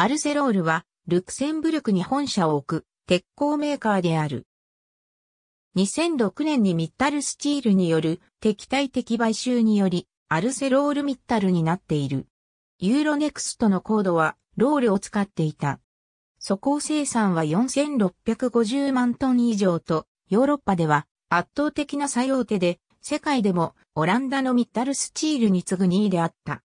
アルセロールは、ルクセンブルクに本社を置く、鉄鋼メーカーである。2006年にミッタルスチールによる敵対的買収により、アルセロールミッタルになっている。ユーロネクストのコードは、ロールを使っていた。素行生産は4650万トン以上と、ヨーロッパでは圧倒的な作用手で、世界でもオランダのミッタルスチールに次ぐ2位であった。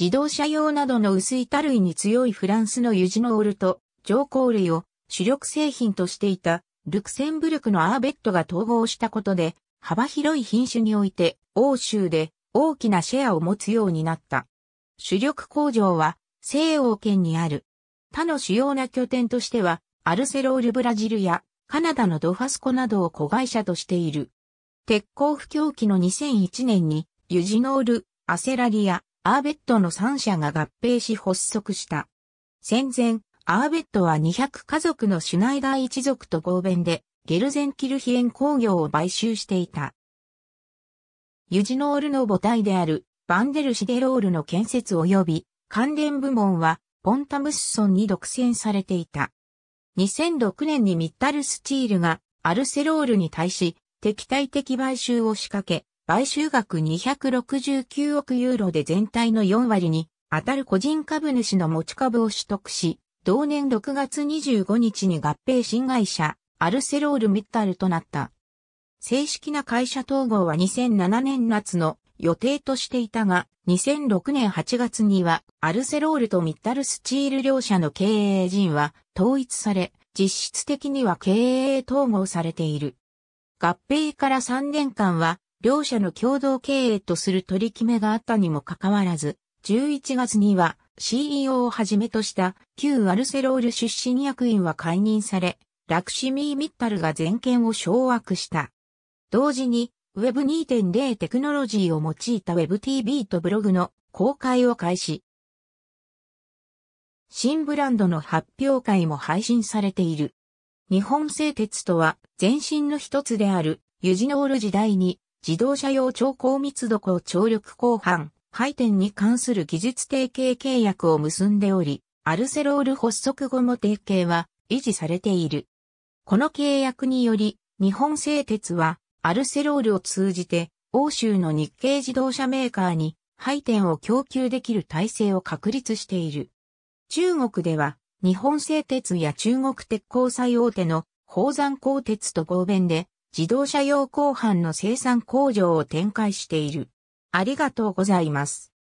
自動車用などの薄い他類に強いフランスのユジノールと上降類を主力製品としていたルクセンブルクのアーベットが統合したことで幅広い品種において欧州で大きなシェアを持つようになった。主力工場は西欧圏にある。他の主要な拠点としてはアルセロールブラジルやカナダのドファスコなどを子会社としている。鉄鋼不況期の2001年にユジノール、アセラリア、アーベットの3社が合併し発足した。戦前、アーベットは200家族のシュナイダー一族と合弁で、ゲルゼンキルヒエン工業を買収していた。ユジノールの母体である、バンデルシデロールの建設及び、関連部門は、ポンタムスソンに独占されていた。2006年にミッタルスチールがアルセロールに対し敵対的買収を仕掛け、買収額269億ユーロで全体の4割に当たる個人株主の持ち株を取得し、同年6月25日に合併新会社、アルセロール・ミッタルとなった。正式な会社統合は2007年夏の予定としていたが、2006年8月には、アルセロールとミッタルスチール両社の経営陣は統一され、実質的には経営統合されている。合併から3年間は、両社の共同経営とする取り決めがあったにもかかわらず、11月には CEO をはじめとした旧アルセロール出身役員は解任され、ラクシミー・ミッタルが全権を掌握した。同時に Web2.0 テクノロジーを用いた WebTV とブログの公開を開始。新ブランドの発表会も配信されている。日本製鉄とは前身の一つであるユジノール時代に自動車用超高密度高張力鋼板、配点に関する技術提携契約を結んでおり、アルセロール発足後も提携は維持されている。この契約により、日本製鉄はアルセロールを通じて、欧州の日系自動車メーカーに配点を供給できる体制を確立している。中国では、日本製鉄や中国鉄鋼最大手の宝山鋼鉄と合弁で、自動車用鋼板の生産工場を展開している。ありがとうございます。